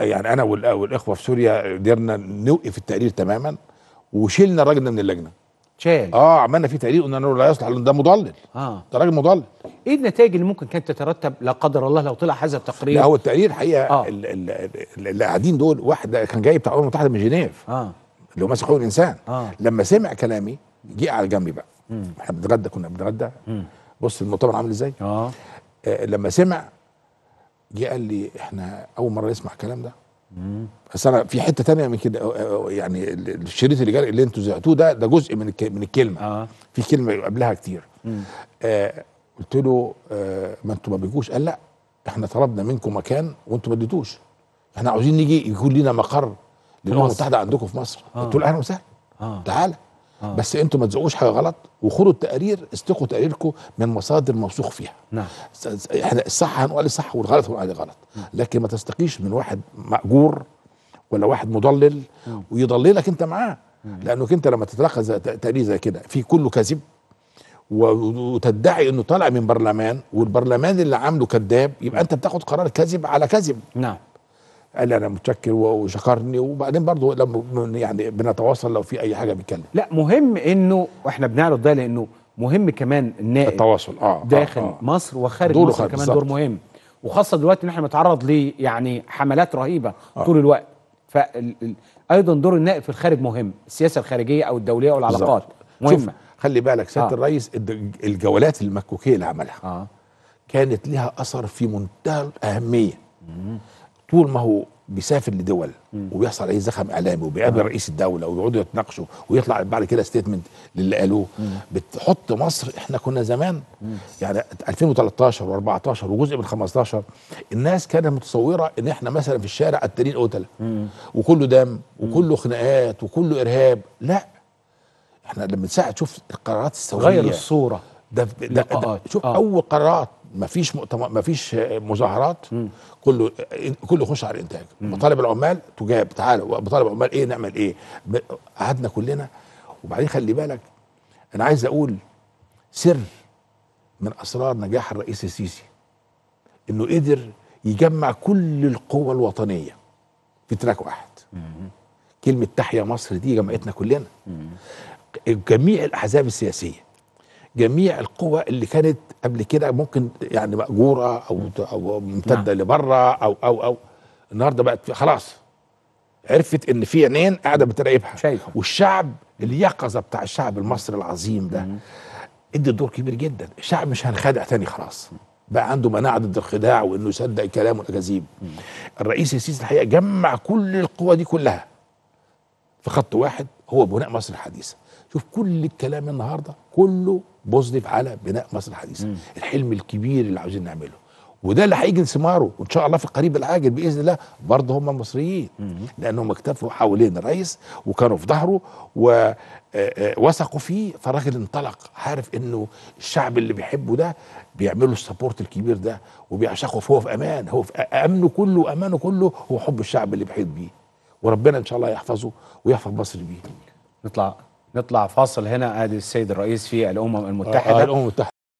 يعني انا والاخوه في سوريا قدرنا نوقف التقرير تماما وشيلنا الراجل من اللجنه شال اه عملنا فيه تقرير قلنا انه لا يصلح ده مضلل اه ده راجل مضلل ايه النتائج اللي ممكن كانت تترتب لا قدر الله لو طلع هذا التقرير لا هو التقرير الحقيقه آه. اللي قاعدين دول واحد كان جاي بتاع الامم المتحده من جنيف اه اللي هو ماسك حقوق الانسان آه. لما سمع كلامي جه على جنبي بقى احنا بنتغدى كنا بنتغدى بص المؤتمر عامل ازاي اه, آه، لما سمع جه قال لي احنا اول مره نسمع الكلام ده بس انا في حته تانية من كده يعني الشريط اللي جال اللي انتوا زعتوه ده ده جزء من من الكلمه آه. في كلمه قبلها كتير آه قلت له آه ما انتوا ما بيجوش قال لا احنا طلبنا منكم مكان وانتوا ما اديتوش احنا عاوزين نيجي يكون لينا مقر للامم المتحده عندكم في مصر آه. قلت له اهلا وسهلا آه. تعالى آه. بس انتوا ما تزقوش حاجه غلط وخدوا التقارير استقوا تقاريركم من مصادر موثوق فيها نعم احنا الصح هنقول عليه صح والغلط هنقول عليه غلط لكن ما تستقيش من واحد ماجور ولا واحد مضلل نعم. ويضللك انت معاه لانك انت لما تتلقى تقرير زي كده في كله كذب وتدعي انه طالع من برلمان والبرلمان اللي عامله كذاب يبقى انت بتاخد قرار كذب على كذب نعم قال لي انا متشكر وشكرني وبعدين برضه لما يعني بنتواصل لو في اي حاجه بيتكلم لا مهم انه واحنا بنعرض ده لانه مهم كمان النائب التواصل اه, آه، داخل آه. مصر وخارج دوره مصر كمان بالزبط. دور مهم وخاصه دلوقتي ان احنا بنتعرض ل يعني حملات رهيبه آه. طول الوقت ف ايضا دور النائب في الخارج مهم السياسه الخارجيه او الدوليه او العلاقات مهمه شوف خلي بالك سياده آه. الرئيس الجولات المكوكيه اللي عملها آه. كانت لها اثر في منتهى الاهميه طول ما هو بيسافر لدول وبيحصل عليه زخم اعلامي وبيقابل آه. رئيس الدوله ويقعدوا يتناقشوا ويطلع بعد كده ستيتمنت للي قالوه بتحط مصر احنا كنا زمان مم. يعني 2013 و14 وجزء من 15 الناس كانت متصوره ان احنا مثلا في الشارع قتالين قتله وكله دم وكله خناقات وكله ارهاب لا احنا لما ساعه تشوف القرارات الثوريه غير الصوره ده, ده, ده, ده شوف آه. اول قرارات ما فيش مؤتمر فيش مظاهرات كله كله يخش على الانتاج مطالب العمال تجاب تعالوا مطالب العمال ايه نعمل ايه قعدنا كلنا وبعدين خلي بالك انا عايز اقول سر من اسرار نجاح الرئيس السيسي انه قدر يجمع كل القوى الوطنيه في تراك واحد كلمه تحيا مصر دي جمعتنا كلنا جميع الاحزاب السياسيه جميع القوى اللي كانت قبل كده ممكن يعني مأجورة أو أو ممتدة نعم. لبره أو أو أو النهارده بقت خلاص عرفت إن في عينين قاعدة بتراقبها شايفة والشعب اليقظة بتاع الشعب المصري العظيم ده ادي دور كبير جدا الشعب مش هنخدع تاني خلاص بقى عنده مناعه ضد الخداع وانه يصدق كلامه الاكاذيب الرئيس السيسي الحقيقه جمع كل القوى دي كلها في خط واحد هو بناء مصر الحديثه شوف كل الكلام النهارده كله بوزيتيف على بناء مصر الحديثه مم. الحلم الكبير اللي عاوزين نعمله وده اللي هيجي ثماره وان شاء الله في القريب العاجل باذن الله برضه هم المصريين لانهم اكتفوا حوالين الرئيس وكانوا في ظهره ووثقوا آه، آه، فيه فالراجل انطلق عارف انه الشعب اللي بيحبه ده بيعملوا السبورت الكبير ده وبيعشقه فهو في امان هو في امنه كله وامانه كله هو حب الشعب اللي بيحيط بيه وربنا ان شاء الله يحفظه ويحفظ مصر بيه نطلع نطلع فاصل هنا ادي السيد الرئيس في الامم المتحده آه، الامم المتحده